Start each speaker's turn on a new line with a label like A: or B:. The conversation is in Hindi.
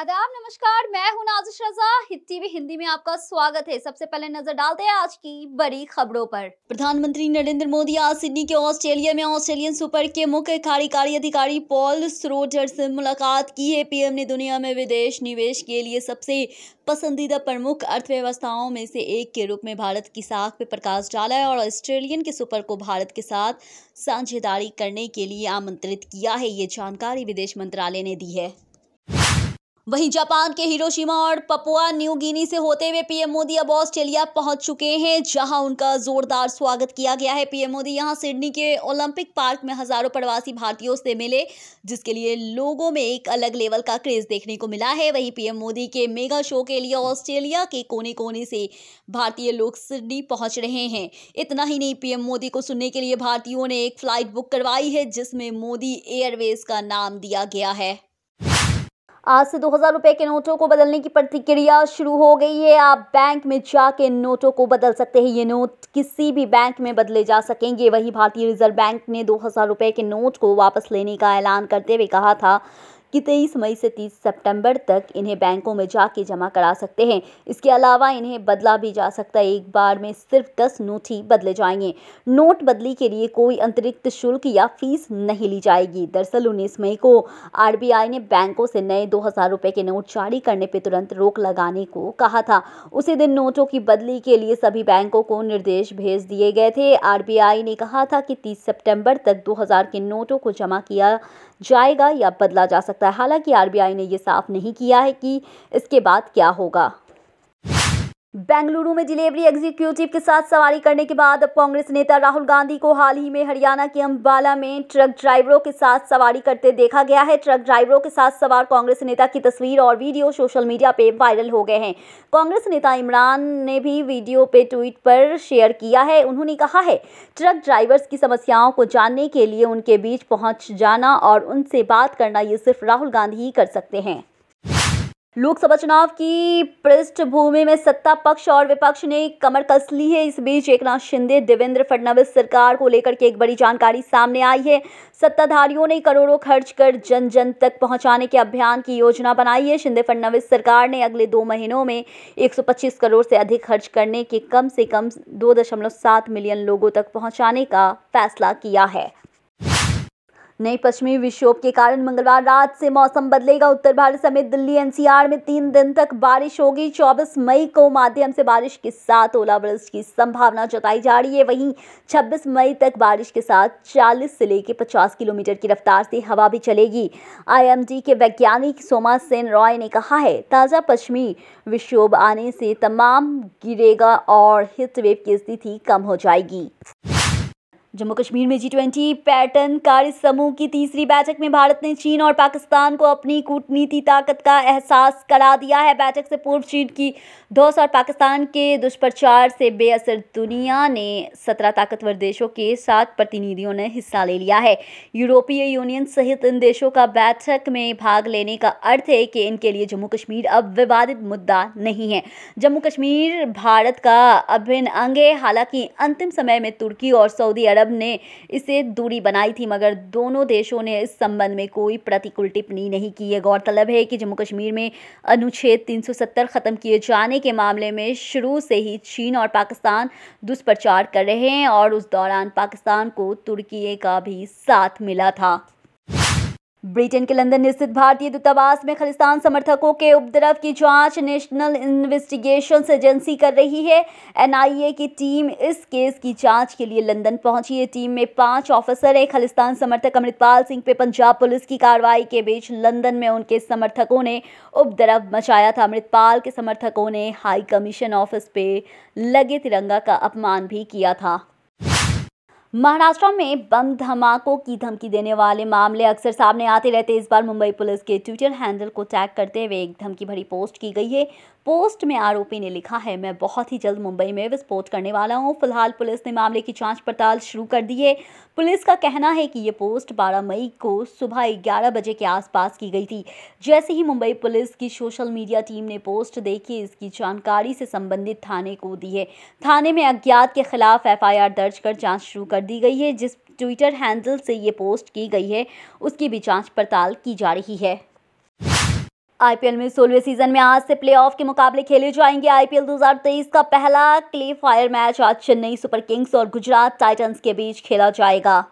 A: आदाब नमस्कार मैं हूं नाजिश रजा हिट टीवी हिंदी में आपका स्वागत है सबसे पहले नजर डालते हैं आज की बड़ी खबरों पर प्रधानमंत्री नरेंद्र मोदी आज सिडनी के ऑस्ट्रेलिया में ऑस्ट्रेलियन सुपर के मुख्य कार्यकारी अधिकारी पॉल स्रोजर से मुलाकात की है पीएम ने दुनिया में विदेश निवेश के लिए सबसे पसंदीदा प्रमुख अर्थव्यवस्थाओं में से एक के रूप में भारत की साख पर प्रकाश डाला है और ऑस्ट्रेलियन के सुपर को भारत के साथ साझेदारी करने के लिए आमंत्रित किया है ये जानकारी विदेश मंत्रालय ने दी है वहीं जापान के हिरोशिमा और पपुआ न्यू गिनी से होते हुए पीएम मोदी अब ऑस्ट्रेलिया पहुंच चुके हैं जहां उनका जोरदार स्वागत किया गया है पीएम मोदी यहां सिडनी के ओलंपिक पार्क में हजारों प्रवासी भारतीयों से मिले जिसके लिए लोगों में एक अलग लेवल का क्रेज देखने को मिला है वहीं पीएम मोदी के मेगा शो के लिए ऑस्ट्रेलिया के कोने कोने से भारतीय लोग सिडनी पहुंच रहे हैं इतना ही नहीं पीएम मोदी को सुनने के लिए भारतीयों ने एक फ्लाइट बुक करवाई है जिसमें मोदी एयरवेज का नाम दिया गया है आज से दो हज़ार रुपये के नोटों को बदलने की प्रतिक्रिया शुरू हो गई है आप बैंक में जाके नोटों को बदल सकते हैं ये नोट किसी भी बैंक में बदले जा सकेंगे वही भारतीय रिजर्व बैंक ने दो हज़ार रुपये के नोट को वापस लेने का ऐलान करते हुए कहा था कि तेईस मई से तीस सितंबर तक इन्हें बैंकों में जाके जमा करा सकते हैं इसके अलावा इन्हें बदला भी जा सकता है एक बार में सिर्फ दस नोट ही बदले जाएंगे नोट बदली के लिए कोई अतिरिक्त शुल्क या फीस नहीं ली जाएगी दरअसल उन्नीस मई को आर ने बैंकों से नए दो हजार के नोट जारी करने पर तुरंत रोक लगाने को कहा था उसी दिन नोटों की बदली के लिए सभी बैंकों को निर्देश भेज दिए गए थे आरबीआई ने कहा था कि 30 सितंबर तक 2000 के नोटों को जमा किया जाएगा या बदला जा सकता है हालांकि आरबीआई ने यह साफ नहीं किया है कि इसके बाद क्या होगा बेंगलुरु में डिलीवरी एग्जीक्यूटिव के साथ सवारी करने के बाद अब कांग्रेस नेता राहुल गांधी को हाल ही में हरियाणा के अंबाला में ट्रक ड्राइवरों के साथ सवारी करते देखा गया है ट्रक ड्राइवरों के साथ सवार कांग्रेस नेता की तस्वीर और वीडियो सोशल मीडिया पे वायरल हो गए हैं कांग्रेस नेता इमरान ने भी वीडियो पे ट्वीट पर शेयर किया है उन्होंने कहा है ट्रक ड्राइवर्स की समस्याओं को जानने के लिए उनके बीच पहुँच जाना और उनसे बात करना ये सिर्फ राहुल गांधी ही कर सकते हैं लोकसभा चुनाव की पृष्ठभूमि में सत्ता पक्ष और विपक्ष ने कमर कस ली है इस बीच एक नाथ शिंदे देवेंद्र फडणवीस सरकार को लेकर के एक बड़ी जानकारी सामने आई है सत्ताधारियों ने करोड़ों खर्च कर जन जन तक पहुंचाने के अभियान की योजना बनाई है शिंदे फडणवीस सरकार ने अगले दो महीनों में 125 करोड़ से अधिक खर्च करने के कम से कम दो मिलियन लोगों तक पहुँचाने का फैसला किया है नई पश्चिमी विक्षोभ के कारण मंगलवार रात से मौसम बदलेगा उत्तर भारत समेत दिल्ली एनसीआर में तीन दिन तक बारिश होगी 24 मई को माध्यम से बारिश के साथ ओलावृष्टि की संभावना जताई जा रही है वहीं 26 मई तक बारिश के साथ 40 से लेकर 50 किलोमीटर की रफ्तार से हवा भी चलेगी आईएमडी के वैज्ञानिक सोमा सेन रॉय ने कहा है ताज़ा पश्चिमी विक्षोभ आने से तमाम गिरेगा और हिट वेव की स्थिति कम हो जाएगी जम्मू कश्मीर में जी ट्वेंटी पैटर्न कार्य समूह की तीसरी बैठक में भारत ने चीन और पाकिस्तान को अपनी कूटनीति ताकत का एहसास करा दिया है बैठक से पूर्व चीन की दोस्त और पाकिस्तान के दुष्प्रचार से बेअसर दुनिया ने सत्रह ताकतवर देशों के साथ प्रतिनिधियों ने हिस्सा ले लिया है यूरोपीय यूनियन सहित इन देशों का बैठक में भाग लेने का अर्थ है कि इनके लिए जम्मू कश्मीर अब विवादित मुद्दा नहीं है जम्मू कश्मीर भारत का अभिन्न अंग है हालांकि अंतिम समय में तुर्की और सऊदी अरब अरब ने इसे दूरी बनाई थी मगर दोनों देशों ने इस संबंध में कोई प्रतिकूल टिप्पणी नहीं की है गौरतलब है कि जम्मू कश्मीर में अनुच्छेद 370 ख़त्म किए जाने के मामले में शुरू से ही चीन और पाकिस्तान दुष्प्रचार कर रहे हैं और उस दौरान पाकिस्तान को तुर्की का भी साथ मिला था ब्रिटेन के लंदन स्थित भारतीय दूतावास में खालिस्तान समर्थकों के उपद्रव की जांच नेशनल इन्वेस्टिगेशन एजेंसी कर रही है एनआईए की टीम इस केस की जांच के लिए लंदन पहुंची है टीम में पांच ऑफिसर है खालिस्तान समर्थक अमृतपाल सिंह पे पंजाब पुलिस की कार्रवाई के बीच लंदन में उनके समर्थकों ने उपद्रव मचाया था अमृतपाल के समर्थकों ने हाई कमीशन ऑफिस पे लगे तिरंगा का अपमान भी किया था महाराष्ट्र में बम धमाकों की धमकी देने वाले मामले अक्सर सामने आते रहते इस बार मुंबई पुलिस के ट्विटर हैंडल को टैग करते हुए एक धमकी भरी पोस्ट की गई है पोस्ट में आरोपी ने लिखा है मैं बहुत ही जल्द मुंबई में विस्फोट करने वाला हूं फिलहाल पुलिस ने मामले की जांच पड़ताल शुरू कर दी है पुलिस का कहना है कि ये पोस्ट बारह मई को सुबह ग्यारह बजे के आसपास की गई थी जैसे ही मुंबई पुलिस की सोशल मीडिया टीम ने पोस्ट देखी इसकी जानकारी से संबंधित थाने को दी है थाने में अज्ञात के खिलाफ एफ दर्ज कर जाँच शुरू कर कर दी गई है जिस ट्विटर हैंडल से ये पोस्ट की गई है उसकी भी जांच पड़ताल की जा रही है आईपीएल में सोलवे सीजन में आज से प्लेऑफ के मुकाबले खेले जाएंगे आईपीएल 2023 का पहला क्ले फायर मैच आज चेन्नई सुपर किंग्स और गुजरात टाइटंस के बीच खेला जाएगा